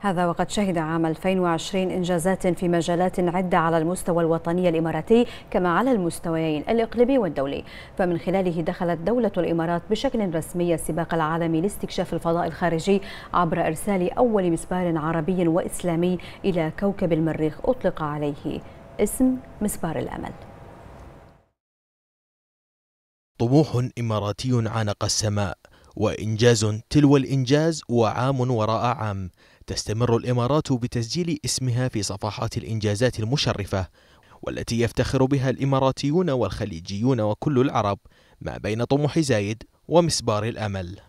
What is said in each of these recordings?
هذا وقد شهد عام 2020 إنجازات في مجالات عدة على المستوى الوطني الإماراتي كما على المستويين الإقليمي والدولي فمن خلاله دخلت دولة الإمارات بشكل رسمي السباق العالمي لاستكشاف الفضاء الخارجي عبر إرسال أول مسبار عربي وإسلامي إلى كوكب المريخ أطلق عليه اسم مسبار الأمل طموح إماراتي عانق السماء وإنجاز تلو الإنجاز وعام وراء عام تستمر الإمارات بتسجيل اسمها في صفحات الإنجازات المشرفة والتي يفتخر بها الإماراتيون والخليجيون وكل العرب ما بين طموح زايد ومسبار الأمل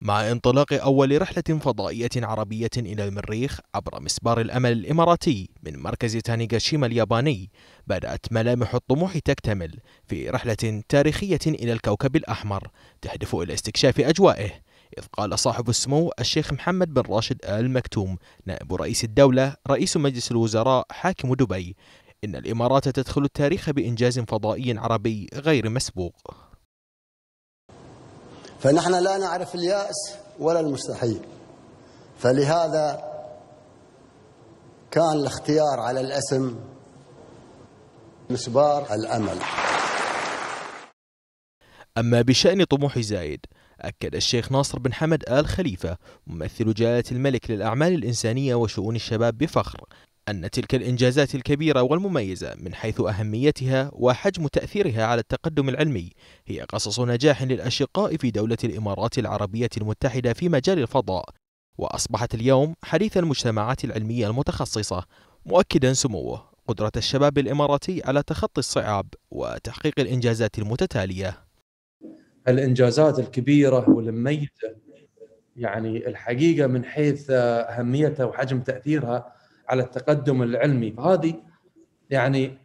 مع انطلاق أول رحلة فضائية عربية إلى المريخ عبر مسبار الأمل الإماراتي من مركز تانيغاشيما الياباني بدأت ملامح الطموح تكتمل في رحلة تاريخية إلى الكوكب الأحمر تهدف إلى استكشاف أجوائه إذ قال صاحب السمو الشيخ محمد بن راشد آل مكتوم نائب رئيس الدولة رئيس مجلس الوزراء حاكم دبي إن الإمارات تدخل التاريخ بإنجاز فضائي عربي غير مسبوق فنحن لا نعرف اليأس ولا المستحيل فلهذا كان الاختيار على الاسم مسبار الأمل أما بشأن طموح زايد أكد الشيخ ناصر بن حمد آل خليفة ممثل جلالة الملك للأعمال الإنسانية وشؤون الشباب بفخر أن تلك الإنجازات الكبيرة والمميزة من حيث أهميتها وحجم تأثيرها على التقدم العلمي هي قصص نجاح للأشقاء في دولة الإمارات العربية المتحدة في مجال الفضاء وأصبحت اليوم حديث المجتمعات العلمية المتخصصة مؤكدا سموه قدرة الشباب الإماراتي على تخطي الصعاب وتحقيق الإنجازات المتتالية الانجازات الكبيره والمميزه يعني الحقيقه من حيث اهميتها وحجم تاثيرها على التقدم العلمي فهذه يعني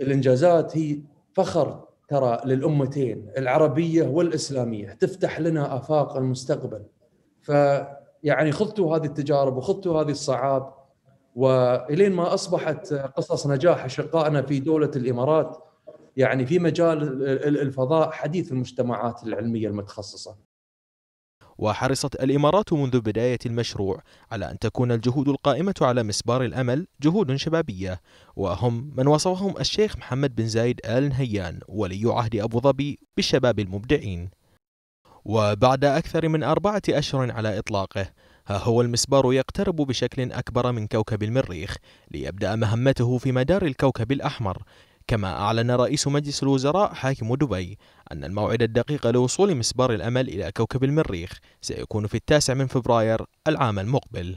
الانجازات هي فخر ترى للامتين العربيه والاسلاميه تفتح لنا افاق المستقبل فيعني خضتوا هذه التجارب وخضتوا هذه الصعاب والين ما اصبحت قصص نجاح اشقائنا في دوله الامارات يعني في مجال الفضاء حديث المجتمعات العلميه المتخصصه. وحرصت الامارات منذ بدايه المشروع على ان تكون الجهود القائمه على مسبار الامل جهود شبابيه وهم من وصفهم الشيخ محمد بن زايد ال نهيان ولي عهد ابو ظبي بالشباب المبدعين. وبعد اكثر من اربعه اشهر على اطلاقه ها هو المسبار يقترب بشكل أكبر من كوكب المريخ ليبدأ مهمته في مدار الكوكب الأحمر كما أعلن رئيس مجلس الوزراء حاكم دبي أن الموعد الدقيق لوصول مسبار الأمل إلى كوكب المريخ سيكون في التاسع من فبراير العام المقبل